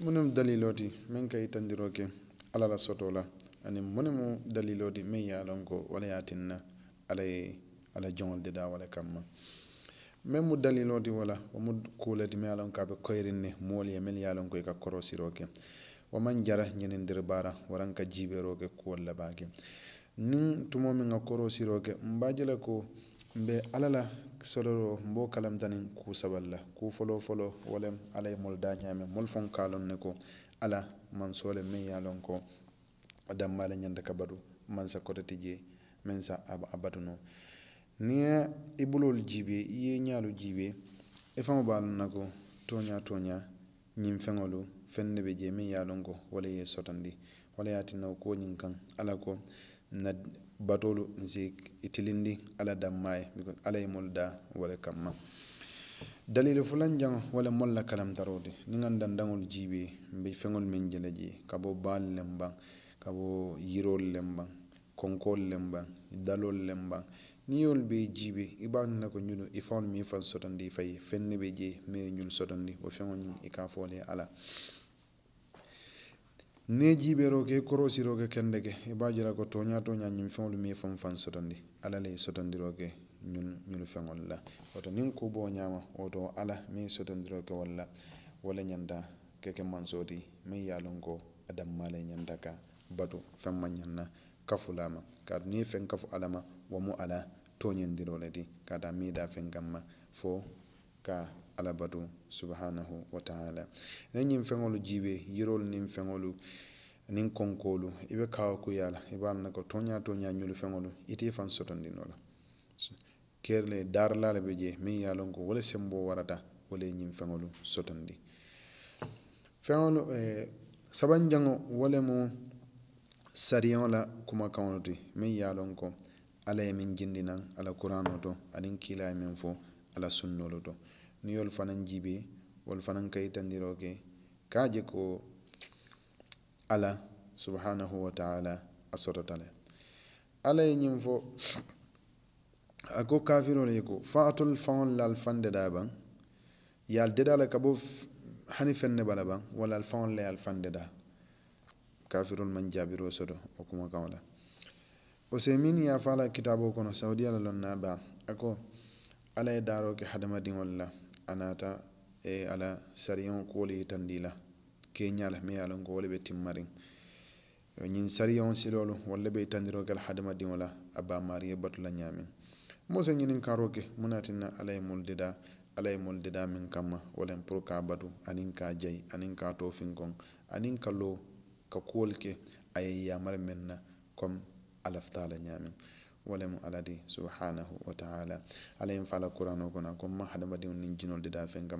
munum daliloti min kay tandiroke alala sotola ani munimu daliloti min ya lon ko walayatinna alaye ala joŋol deda wala kamma min mu daliloti wala womu kuleti min yalon ko aɓe koyrin ne mool ye min ya lon ko i e ka korosiroke wo man jara ñenindir bara waran ka jiiɓeroke kuwol labake nin tumo min a korosiroke mbajila ko Mbe ala la sɔrɔ n b'o kalamta nin ku sabali la ku folo-folo. walɛm ala ye mɔli da ɲaamɛ mɔli ne ko ala man le min y'a lɔn ko a danbaale ɲɛnda ka badu mansa kota ti je sa a badu nɔ n'i ye i bolol jibe i ye ɲaalu jibe i fɛnw b'a lɔn na ko tɔɲa tɔɲa ɲin fɛŋolu fɛn ne bɛ je min y'a ko kɔ wala ye sɔtandi wala y'a tinna ko ɲin kan ala ko. na batolu nsik itilindi ala dammay biko ala imol da wala kamma dalil fulan jang wala molla kalam tarodi ningan dan dangul jibi be fengol min jeleji kabo bal lemba kabo yiro lemba konkol lemba dalol lemba niyol be jibi iban na ko nyunu ifon mi fan sotandi fay fenne be je me nyul sotandi o fengol ni ikafole ala nejiɓe roke korosi roke kende ke e bajira ko toña toña ñum feŋolu mi fam fan sotondi alalay sotondiroke ñun ñul feŋol la woto nin ko boñama woto ala mi sotondiroke walla wala ñanta keke mansoti min yalon ko adam malay e ñanta ka batu feŋ ma ñanna kafulama kaatu ni feŋ kafu alama wamu ala toñendiro le ti kata mi da feŋ kamma fo ka alabadu subhanahu wa taala ne ñin feŋolu jiibe yirolu niŋ feŋolu niŋ konkoolu i be kawo kuya eh, la i be alanako toña toña ñolu feŋolu ite i faŋ sotondino la keerile daarala le be jee miŋ ye a loŋ ko wo le semboo warata wo le ñiŋ feŋolu sotondi feŋolu sabanjaŋo wo le mu sariyo la kumakaŋolu ti miŋ ye a loŋ ko alla ye miŋ jindinaŋ alla kuraanoo to aniŋ kiila ye miŋ fo alla sunnoolu to Ni niyol fanan jibe wal fanan kayitandiro ke ka je ko ala subhanahu wa taala a sototale ala ye ñiŋ fo a ko kafirolu ye ko faatol faŋol la alfaŋ deda baŋ ye deda la ka bo hani feŋ ne bala baŋ walla alfaŋol la ye alfaŋ deda kafirolu maŋ jaabiroo soto wo kumakaŋo la usaimin ya fara kitabo kono saudiya la lonna ba ako ala ye daro ke hadamadiŋol la anata e ala sariyon kuwolu ye tandila keñala ma ala ko wole be timmarin ñin sariyon silolu walla be tandiro gal hadamadiŋo la a bamariye batula ñamin mose ñinin karo ke munatinna ala ye molu deda ala ye molu deda min kanma walan pour ka batu aniŋ ka jai aniŋ ka tofin kon aniŋ ka lo ka kuwolu ke a ye yamari meŋ na comme alafutala ñamin walemu ala di subhanahu wa taala alayim fala kuranoo kona ko ma hadamadiŋo niŋ jinol dedaa feŋ kam